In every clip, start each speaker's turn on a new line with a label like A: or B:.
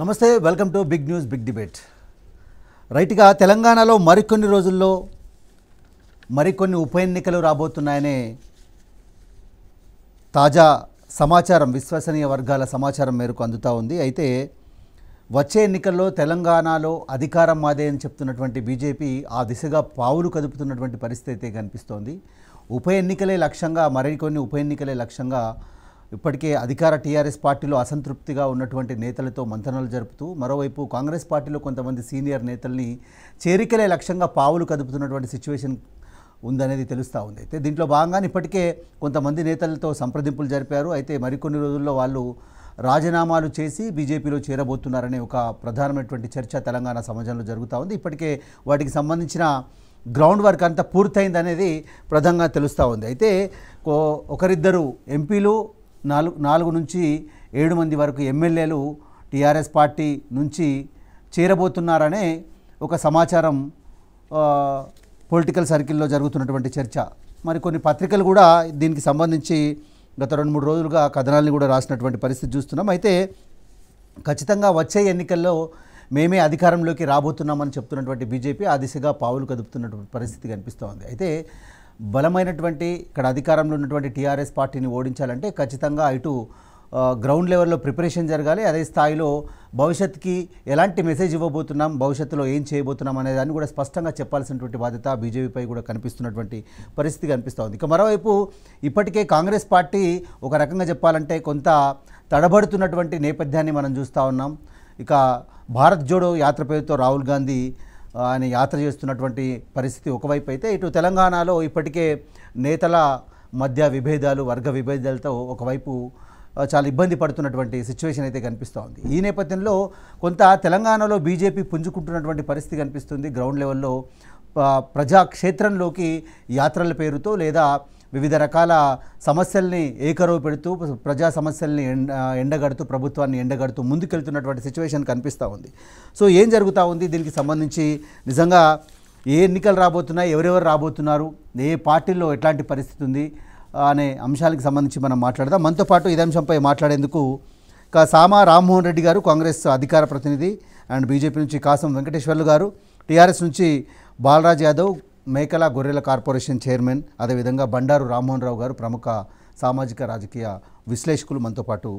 A: నమస్తే welcome to big news big debate రైట్గా తెలంగాణలో మరికొన్ని రోజుల్లో మరికొన్ని ఉప ఎన్నికలు రాబోతున్నాయనే తాజా సమాచారం విశ్వసనీయ వర్గాల సమాచారం మేరకు అందుతూ ఉంది అయితే వచ్చే ఎన్నికల్లో తెలంగాణలో అధికారం మాదే అని చెప్తున్నటువంటి బీజేపీ ఆ దిశగా పావులు కదుపుతున్నటువంటి పరిస్థితి అయితే కనిపిస్తోంది ఉప ఎన్నికలే లక్ష్యంగా మరికొన్ని ఉప ఎన్నికలే లక్ష్యంగా ఇప్పటికే అధికార టీఆర్ఎస్ పార్టీలో అసంతృప్తిగా ఉన్నటువంటి నేతలతో మంతనాలు జరుపుతూ మరోవైపు కాంగ్రెస్ పార్టీలో కొంతమంది సీనియర్ నేతల్ని చేరికలే లక్ష్యంగా పావులు కదుపుతున్నటువంటి సిచ్యువేషన్ ఉందనేది తెలుస్తూ ఉంది అయితే దీంట్లో భాగంగానే ఇప్పటికే కొంతమంది నేతలతో సంప్రదింపులు జరిపారు అయితే మరికొన్ని రోజుల్లో వాళ్ళు రాజీనామాలు చేసి బీజేపీలో చేరబోతున్నారనే ఒక ప్రధానమైనటువంటి చర్చ తెలంగాణ సమాజంలో జరుగుతూ ఉంది ఇప్పటికే వాటికి సంబంధించిన గ్రౌండ్ వర్క్ అంతా పూర్తయిందనేది ప్రధానంగా తెలుస్తూ ఉంది అయితే ఒకరిద్దరు ఎంపీలు నాలుగు నాలుగు నుంచి ఏడు మంది వరకు ఎమ్మెల్యేలు టీఆర్ఎస్ పార్టీ నుంచి చేరబోతున్నారనే ఒక సమాచారం పొలిటికల్ సర్కిల్లో జరుగుతున్నటువంటి చర్చ మరి కొన్ని పత్రికలు కూడా దీనికి సంబంధించి గత రెండు మూడు రోజులుగా కథనాల్ని కూడా రాసినటువంటి పరిస్థితి చూస్తున్నాం అయితే ఖచ్చితంగా వచ్చే ఎన్నికల్లో మేమే అధికారంలోకి రాబోతున్నామని చెప్తున్నటువంటి బీజేపీ ఆ దిశగా పావులు కదుపుతున్నటువంటి పరిస్థితి కనిపిస్తోంది అయితే బలమైనటువంటి ఇక్కడ అధికారంలో ఉన్నటువంటి టీఆర్ఎస్ పార్టీని ఓడించాలంటే ఖచ్చితంగా ఇటు గ్రౌండ్ లెవెల్లో ప్రిపరేషన్ జరగాలి అదే స్థాయిలో భవిష్యత్తుకి ఎలాంటి మెసేజ్ ఇవ్వబోతున్నాం భవిష్యత్తులో ఏం చేయబోతున్నాం అనే దాన్ని కూడా స్పష్టంగా చెప్పాల్సినటువంటి బాధ్యత బీజేపీపై కూడా కనిపిస్తున్నటువంటి పరిస్థితి కనిపిస్తోంది ఇక మరోవైపు ఇప్పటికే కాంగ్రెస్ పార్టీ ఒక రకంగా చెప్పాలంటే కొంత తడబడుతున్నటువంటి నేపథ్యాన్ని మనం చూస్తూ ఉన్నాం ఇక భారత్ జోడో యాత్ర పేరుతో రాహుల్ గాంధీ ఆయన యాత్ర చేస్తున్నటువంటి పరిస్థితి ఒకవైపు అయితే ఇటు తెలంగాణలో ఇప్పటికే నేతల మధ్య విభేదాలు వర్గ విభేదాలతో ఒకవైపు చాలా ఇబ్బంది పడుతున్నటువంటి సిచ్యువేషన్ అయితే కనిపిస్తోంది ఈ నేపథ్యంలో కొంత తెలంగాణలో బీజేపీ పుంజుకుంటున్నటువంటి పరిస్థితి కనిపిస్తుంది గ్రౌండ్ లెవెల్లో ప్రజాక్షేత్రంలోకి యాత్రల పేరుతో లేదా వివిధ రకాల సమస్యల్ని ఏకరవ పెడుతూ ప్రజా సమస్యల్ని ఎండగడుతూ ప్రభుత్వాన్ని ఎండగడుతూ ముందుకెళ్తున్నటువంటి సిచ్యువేషన్ కనిపిస్తూ ఉంది సో ఏం జరుగుతూ ఉంది దీనికి సంబంధించి నిజంగా ఏ ఎన్నికలు రాబోతున్నాయి ఎవరెవరు రాబోతున్నారు ఏ పార్టీల్లో ఎట్లాంటి పరిస్థితి ఉంది అనే అంశాలకు సంబంధించి మనం మాట్లాడదాం మనతో పాటు ఇదే అంశంపై మాట్లాడేందుకు సామా రామ్మోహన్ రెడ్డి గారు కాంగ్రెస్ అధికార ప్రతినిధి అండ్ బీజేపీ నుంచి కాసం వెంకటేశ్వర్లు గారు టీఆర్ఎస్ నుంచి బాలరాజ్ యాదవ్ మేకల గొర్రెల కార్పొరేషన్ చైర్మన్ అదేవిధంగా బండారు రామ్మోహన్ రావు గారు ప్రముఖ సామాజిక రాజకీయ విశ్లేషకులు మనతో పాటు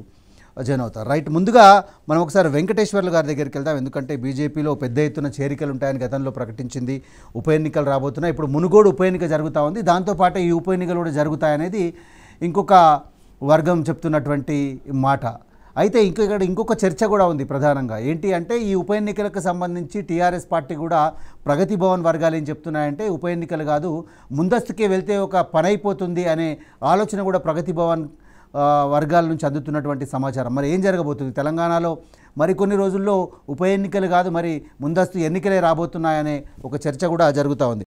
A: జాయిన్ అవుతారు రైట్ ముందుగా మనం ఒకసారి వెంకటేశ్వర్లు గారి దగ్గరికి వెళ్దాం ఎందుకంటే బీజేపీలో పెద్ద ఎత్తున చేరికలు ఉంటాయని గతంలో ప్రకటించింది ఉప ఎన్నికలు రాబోతున్నాయి ఇప్పుడు మునుగోడు ఉప ఎన్నిక జరుగుతూ ఉంది దాంతోపాటు ఈ ఉప ఎన్నికలు కూడా జరుగుతాయనేది ఇంకొక వర్గం చెప్తున్నటువంటి మాట అయితే ఇంకా ఇక్కడ ఇంకొక చర్చ కూడా ఉంది ప్రధానంగా ఏంటి అంటే ఈ ఉప ఎన్నికలకు సంబంధించి టీఆర్ఎస్ పార్టీ కూడా ప్రగతి భవన్ వర్గాలు ఏం చెప్తున్నాయంటే ఉప ఎన్నికలు కాదు ముందస్తుకే వెళ్తే ఒక పని అయిపోతుంది అనే ఆలోచన కూడా ప్రగతి భవన్ వర్గాల నుంచి అందుతున్నటువంటి సమాచారం మరి ఏం జరగబోతుంది తెలంగాణలో మరికొన్ని రోజుల్లో ఉప ఎన్నికలు కాదు మరి ముందస్తు ఎన్నికలే రాబోతున్నాయనే ఒక చర్చ కూడా జరుగుతూ ఉంది